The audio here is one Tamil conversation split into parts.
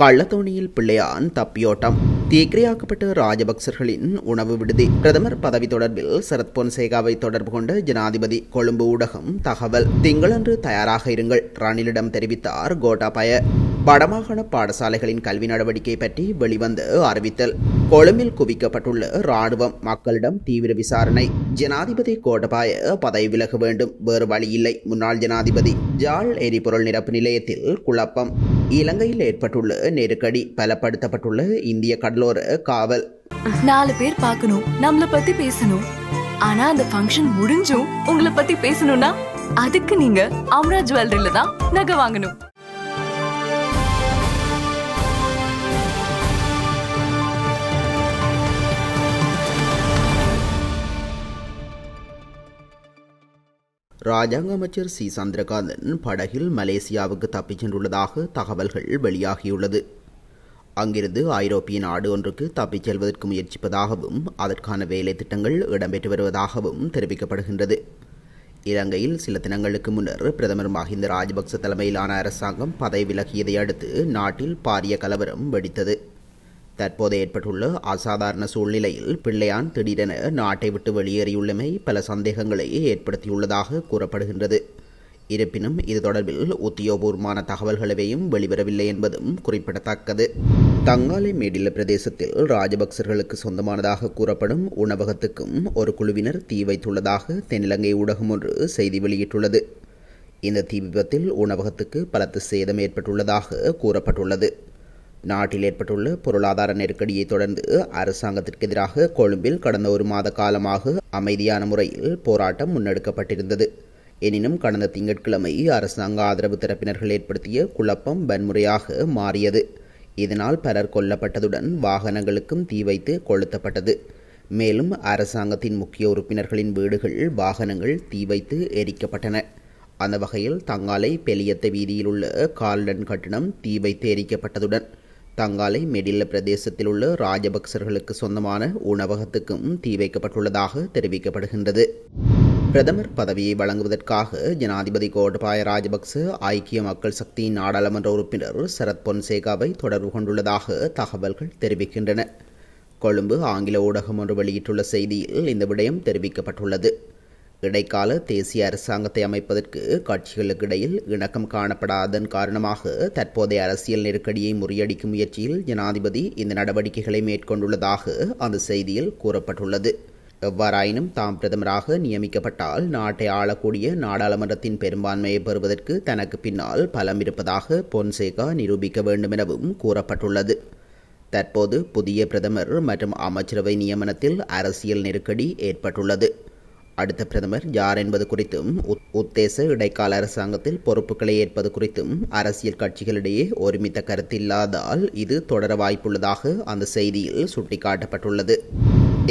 கள்ளத்தோணியில் பிள்ளையான் தப்பியோட்டம் தீக்கிரையாக்கப்பட்ட ராஜபக்சர்களின் உணவு விடுதி பிரதமர் பதவி தொடர்பில் சரத் பொன்சேகாவை தொடர்பு கொண்ட ஜனாதிபதி கொழும்பு ஊடகம் தகவல் திங்களன்று தயாராக இருங்கள் ரணிலிடம் தெரிவித்தார் கோட்டாபய வடமாகாண பாடசாலைகளின் கல்வி நடவடிக்கை பற்றி வெளிவந்து அறிவித்தல் கொழும்பில் குவிக்கப்பட்டுள்ள ராணுவம் மக்களிடம் தீவிர விசாரணை ஜனாதிபதி கோட்டபாய பதவி விலக வேண்டும் வேறு வழியில்லை முன்னாள் ஜனாதிபதி ஜால் எரிபொருள் நிரப்பு நிலையத்தில் குழப்பம் இலங்கையில் ஏற்பட்டுள்ள நெருக்கடி பலப்படுத்தப்பட்டுள்ள இந்திய கடலோர காவல் நாலு பேர் பார்க்கணும் நம்மள பத்தி பேசணும் ஆனா அந்த ஃபங்க்ஷன் முடிஞ்சும் உங்களை பத்தி பேசணும்னா அதுக்கு நீங்க அம்ரா ஜுவல்லரியில தான் நகை வாங்கணும் ராஜாங்க அமைச்சர் சி சந்திரகாந்தன் படகில் மலேசியாவுக்கு தப்பிச் சென்றுள்ளதாக தகவல்கள் வெளியாகியுள்ளது அங்கிருந்து ஐரோப்பிய நாடு ஒன்றுக்கு தப்பிச் செல்வதற்கு முயற்சிப்பதாகவும் அதற்கான வேலை திட்டங்கள் இடம்பெற்று வருவதாகவும் தெரிவிக்கப்படுகின்றது இலங்கையில் சில தினங்களுக்கு முன்னர் பிரதமர் மஹிந்த ராஜபக்ச தலைமையிலான அரசாங்கம் பதவி விலகியதை அடுத்து நாட்டில் பாரிய கலவரம் வெடித்தது தற்போது ஏற்பட்டுள்ள அசாதாரண சூழ்நிலையில் பிள்ளையான் திடீரென நாட்டை விட்டு வெளியேறியுள்ளமை பல சந்தேகங்களை ஏற்படுத்தியுள்ளதாக கூறப்படுகின்றது இருப்பினும் இது தொடர்பில் உத்தியோகபூர்வமான தகவல்களவையும் வெளிவரவில்லை என்பதும் குறிப்பிடத்தக்கது தங்காலை மேடில பிரதேசத்தில் ராஜபக்சர்களுக்கு சொந்தமானதாக கூறப்படும் உணவகத்துக்கும் ஒரு குழுவினர் தீ வைத்துள்ளதாக தென்னிலங்கை ஊடகம் ஒன்று செய்தி வெளியிட்டுள்ளது இந்த தீ விபத்தில் உணவகத்துக்கு பலத்த சேதம் ஏற்பட்டுள்ளதாக கூறப்பட்டுள்ளது நாட்டில் ஏற்பட்டுள்ள பொருளாதார நெருக்கடியை தொடர்ந்து அரசாங்கத்திற்கு எதிராக கொழும்பில் கடந்த ஒரு மாத காலமாக அமைதியான முறையில் போராட்டம் முன்னெடுக்கப்பட்டிருந்தது எனினும் கடந்த திங்கட்கிழமை அரசாங்க ஆதரவு தரப்பினர்கள் ஏற்படுத்திய குழப்பம் வன்முறையாக மாறியது இதனால் பலர் கொல்லப்பட்டதுடன் வாகனங்களுக்கும் தீ வைத்து கொளுத்தப்பட்டது மேலும் அரசாங்கத்தின் முக்கிய உறுப்பினர்களின் வீடுகள் வாகனங்கள் தீ வைத்து எரிக்கப்பட்டன அந்த வகையில் தங்காலை பெலியத்த வீதியில் உள்ள கால்டன் கட்டணம் தீ வைத்து எரிக்கப்பட்டதுடன் தங்காலை மெடில்ல பிரதேசத்தில் உள்ள ராஜபக்சர்களுக்கு சொந்தமான உணவகத்துக்கும் தீ வைக்கப்பட்டுள்ளதாக தெரிவிக்கப்படுகின்றது பிரதமர் பதவியை வழங்குவதற்காக ஜனாதிபதி கோட்டபாய ராஜபக்ச ஐக்கிய மக்கள் சக்தியின் நாடாளுமன்ற உறுப்பினர் சரத் பொன்சேகாவை தொடர்பு கொண்டுள்ளதாக தகவல்கள் தெரிவிக்கின்றன கொழும்பு ஆங்கில ஊடகம் ஒன்று வெளியிட்டுள்ள செய்தியில் இந்த விடயம் தெரிவிக்கப்பட்டுள்ளது இடைக்கால தேசிய அரசாங்கத்தை அமைப்பதற்கு கட்சிகளுக்கு இடையில் இணக்கம் காணப்படாதன் காரணமாக தற்போதைய அரசியல் நெருக்கடியை முறியடிக்கும் முயற்சியில் ஜனாதிபதி இந்த நடவடிக்கைகளை மேற்கொண்டுள்ளதாக அந்த செய்தியில் கூறப்பட்டுள்ளது எவ்வாறாயினும் தாம் பிரதமராக நியமிக்கப்பட்டால் நாட்டை ஆளக்கூடிய நாடாளுமன்றத்தின் பெரும்பான்மையை பெறுவதற்கு தனக்கு பின்னால் பலம் இருப்பதாக பொன்சேகா நிரூபிக்க வேண்டும் எனவும் கூறப்பட்டுள்ளது தற்போது புதிய பிரதமர் மற்றும் அமைச்சரவை நியமனத்தில் அரசியல் நெருக்கடி ஏற்பட்டுள்ளது அடுத்த பிரதமர் யார் என்பது குறித்தும் உத்தேச இடைக்கால அரசாங்கத்தில் பொறுப்புகளை ஏற்பது குறித்தும் அரசியல் கட்சிகளிடையே ஒருமித்த கருத்து இல்லாதால் இது தொடர வாய்ப்புள்ளதாக அந்த செய்தியில் சுட்டிக்காட்டப்பட்டுள்ளது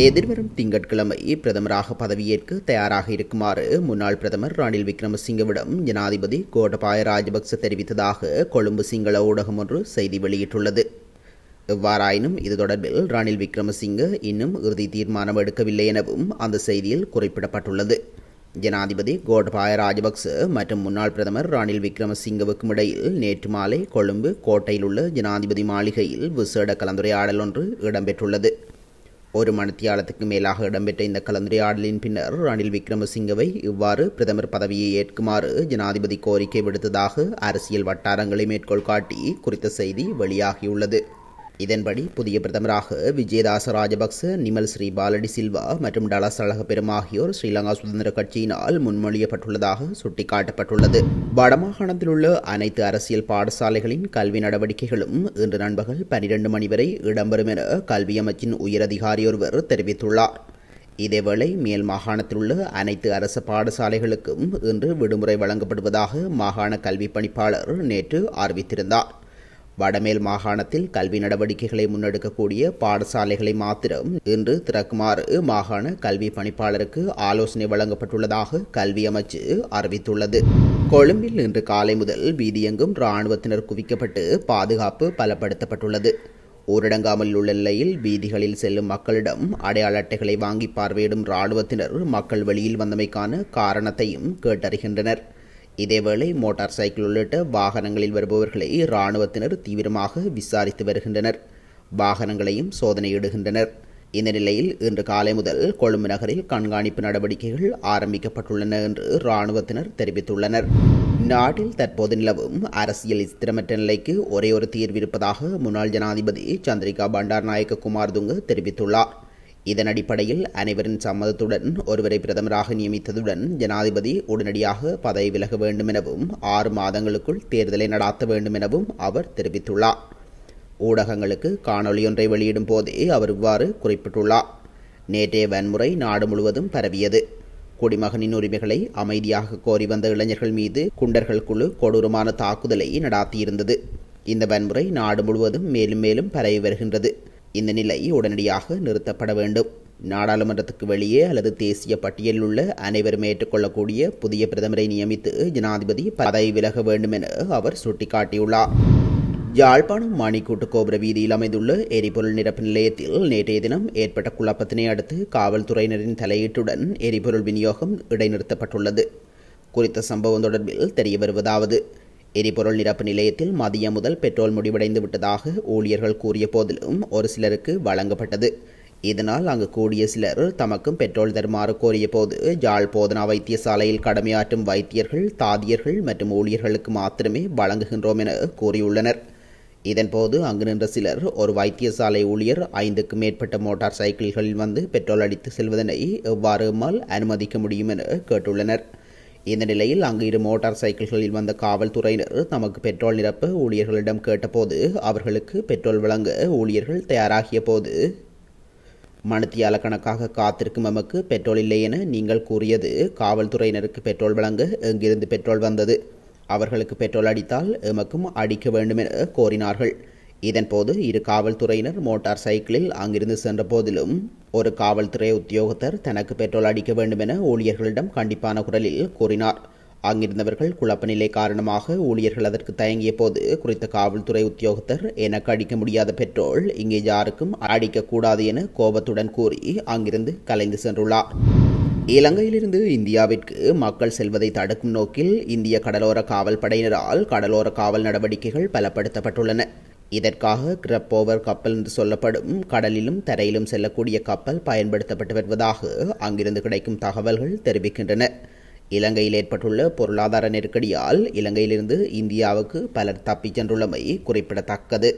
எதிர்வரும் திங்கட்கிழமை பிரதமராக பதவியேற்க தயாராக இருக்குமாறு முன்னாள் பிரதமர் ரணில் விக்ரமசிங்கவிடம் ஜனாதிபதி கோட்டபாய ராஜபக்ச தெரிவித்ததாக கொழும்பு சிங்கள ஊடகம் ஒன்று செய்தி வெளியிட்டுள்ளது எவ்வாறாயினும் இது தொடர்பில் ரணில் விக்ரமசிங்க இன்னும் இறுதி தீர்மானம் எடுக்கவில்லை எனவும் அந்த செய்தியில் குறிப்பிடப்பட்டுள்ளது ஜனாதிபதி கோட்பாய ராஜபக்ச மற்றும் முன்னாள் பிரதமர் ரணில் விக்ரமசிங்கவுக்கும் இடையில் நேற்று மாலை கொழும்பு கோட்டையில் உள்ள ஜனாதிபதி மாளிகையில் விசேட கலந்துரையாடல் ஒன்று இடம்பெற்றுள்ளது ஒரு மணித்தியாலத்துக்கு மேலாக இடம்பெற்ற இந்த கலந்துரையாடலின் பின்னர் ரணில் விக்ரமசிங்கவை இவ்வாறு பிரதமர் பதவியை ஏற்குமாறு ஜனாதிபதி கோரிக்கை விடுத்ததாக அரசியல் வட்டாரங்களை மேற்கோள் காட்டி குறித்த செய்தி வெளியாகியுள்ளது இதன்படி புதிய பிரதமராக விஜயதாச ராஜபக்ச நிமல் ஸ்ரீ பாலடி சில்வா மற்றும் டலாஸ் அழக பெரும் ஆகியோர் ஸ்ரீலங்கா சுதந்திர கட்சியினால் முன்மொழியப்பட்டுள்ளதாக சுட்டிக்காட்டப்பட்டுள்ளது வடமாகாணத்தில் உள்ள அனைத்து அரசியல் பாடசாலைகளின் கல்வி நடவடிக்கைகளும் இன்று நண்பகல் பனிரெண்டு மணி வரை இடம்பெறும் என கல்வி அமைச்சின் உயரதிகாரி ஒருவர் தெரிவித்துள்ளார் இதேவேளை மேல் மாகாணத்தில் உள்ள அனைத்து அரச பாடசாலைகளுக்கும் இன்று விடுமுறை வழங்கப்படுவதாக மாகாண கல்வி பணிப்பாளர் நேற்று அறிவித்திருந்தார் வடமேல் மாகாணத்தில் கல்வி நடவடிக்கைகளை முன்னெடுக்கக்கூடிய பாடசாலைகளை மாத்திரம் இன்று திறக்குமாறு மாகாண கல்வி பணிப்பாளருக்கு ஆலோசனை வழங்கப்பட்டுள்ளதாக கல்வி அமைச்சு அறிவித்துள்ளது கொழும்பில் இன்று காலை முதல் வீதியெங்கும் இராணுவத்தினர் குவிக்கப்பட்டு பாதுகாப்பு பலப்படுத்தப்பட்டுள்ளது ஊரடங்காமல் உள்ள நிலையில் வீதிகளில் செல்லும் மக்களிடம் அடையாள அட்டைகளை வாங்கி பார்வையிடும் இராணுவத்தினர் மக்கள் வெளியில் வந்தமைக்கான காரணத்தையும் கேட்டறிகின்றனர் இதேவேளை மோட்டார் சைக்கிள் உள்ளிட்ட வாகனங்களில் வருபவர்களை இராணுவத்தினர் தீவிரமாக விசாரித்து வருகின்றனர் வாகனங்களையும் சோதனையிடுகின்றனர் இந்த நிலையில் இன்று காலை முதல் கொழும்பு நகரில் கண்காணிப்பு நடவடிக்கைகள் ஆரம்பிக்கப்பட்டுள்ளன என்று இராணுவத்தினர் தெரிவித்துள்ளனர் நாட்டில் தற்போது நிலவும் அரசியல் ஸ்திரமற்ற நிலைக்கு ஒரே ஒரு தீர்வு இருப்பதாக முன்னாள் ஜனாதிபதி சந்திரிகா பண்டார் நாயக்க குமார் துங்கு தெரிவித்துள்ளார் இதன் அடிப்படையில் அனைவரின் சம்மதத்துடன் ஒருவரை பிரதமராக நியமித்ததுடன் ஜனாதிபதி உடனடியாக பதவி விலக வேண்டும் எனவும் ஆறு மாதங்களுக்குள் தேர்தலை நடாத்த வேண்டும் எனவும் அவர் தெரிவித்துள்ளார் ஊடகங்களுக்கு காணொலியொன்றை வெளியிடும் போதே அவர் இவ்வாறு குறிப்பிட்டுள்ளார் நேற்றைய வன்முறை நாடு முழுவதும் பரவியது குடிமகனின் உரிமைகளை அமைதியாக கோரி வந்த இளைஞர்கள் மீது குண்டர்கள் குழு கொடூரமான தாக்குதலை நடாத்தியிருந்தது இந்த வன்முறை நாடு முழுவதும் மேலும் மேலும் பரவி வருகின்றது இந்த நிலை உடனடியாக நிறுத்தப்பட வேண்டும் நாடாளுமன்றத்துக்கு வெளியே அல்லது தேசிய பட்டியலில் உள்ள அனைவரும் ஏற்றுக்கொள்ளக்கூடிய புதிய பிரதமரை நியமித்து ஜனாதிபதி பதவி விலக வேண்டும் என அவர் சுட்டிக்காட்டியுள்ளார் யாழ்ப்பாணம் மாணிக்கூட்டு கோபுர வீதியில் அமைந்துள்ள எரிபொருள் நிரப்பு நிலையத்தில் நேற்றைய தினம் ஏற்பட்ட குழப்பத்தினை அடுத்து காவல்துறையினரின் தலையீட்டுடன் எரிபொருள் விநியோகம் இடைநிறுத்தப்பட்டுள்ளது குறித்த சம்பவம் தொடர்பில் தெரிய வருவதாவது எரிபொருள் நிரப்பு நிலையத்தில் மதியம் முதல் பெட்ரோல் முடிவடைந்து விட்டதாக ஊழியர்கள் கூறிய போதிலும் ஒரு சிலருக்கு வழங்கப்பட்டது இதனால் அங்கு கூடிய சிலர் தமக்கும் பெட்ரோல் தருமாறு கோரிய போது ஜாழ் போதனா வைத்தியசாலையில் கடமையாற்றும் வைத்தியர்கள் தாதியர்கள் மற்றும் ஊழியர்களுக்கு மாத்திரமே வழங்குகின்றோம் என கூறியுள்ளனர் இதன்போது அங்கு நின்ற சிலர் ஒரு வைத்தியசாலை ஊழியர் ஐந்துக்கும் மேற்பட்ட மோட்டார் சைக்கிள்களில் வந்து பெட்ரோல் அடித்து செல்வதனை எவ்வாறு அனுமதிக்க முடியும் என கேட்டுள்ளனர் இந்த நிலையில் அங்கு இரு மோட்டார் சைக்கிள்களில் வந்த காவல்துறையினர் தமக்கு பெட்ரோல் நிரப்ப ஊழியர்களிடம் கேட்டபோது அவர்களுக்கு பெட்ரோல் வழங்க ஊழியர்கள் தயாராகிய போது மணித்தியால கணக்காக காத்திருக்கும் நமக்கு பெட்ரோல் இல்லை என நீங்கள் கூறியது காவல்துறையினருக்கு பெட்ரோல் வழங்க எங்கிருந்து பெட்ரோல் வந்தது அவர்களுக்கு பெட்ரோல் அடித்தால் எமக்கும் அடிக்க வேண்டும் என கோரினார்கள் இதன்போது இரு காவல்துறையினர் மோட்டார் சைக்கிளில் அங்கிருந்து சென்ற போதிலும் ஒரு காவல்துறை உத்தியோகத்தர் தனக்கு பெட்ரோல் அடிக்க வேண்டும் என ஊழியர்களிடம் கண்டிப்பான குரலில் கூறினார் அங்கிருந்தவர்கள் குழப்ப நிலை காரணமாக ஊழியர்கள் அதற்கு தயங்கிய போது குறித்த காவல்துறை உத்தியோகத்தர் எனக்கு அடிக்க முடியாத பெட்ரோல் இங்கே யாருக்கும் அடிக்கக்கூடாது என கோபத்துடன் கூறி அங்கிருந்து கலைந்து சென்றுள்ளார் இலங்கையிலிருந்து இந்தியாவிற்கு மக்கள் செல்வதை தடுக்கும் நோக்கில் இந்திய கடலோர காவல் படையினரால் கடலோர காவல் நடவடிக்கைகள் பலப்படுத்தப்பட்டுள்ளன இதற்காக கிரப்போவர் கப்பல் என்று சொல்லப்படும் கடலிலும் தரையிலும் செல்லக்கூடிய கப்பல் பயன்படுத்தப்பட்டு வருவதாக அங்கிருந்து கிடைக்கும் தகவல்கள் தெரிவிக்கின்றன இலங்கையில் ஏற்பட்டுள்ள பொருளாதார நெருக்கடியால் இலங்கையிலிருந்து இந்தியாவுக்கு பலர் தப்பிச் சென்றுள்ளமை குறிப்பிடத்தக்கது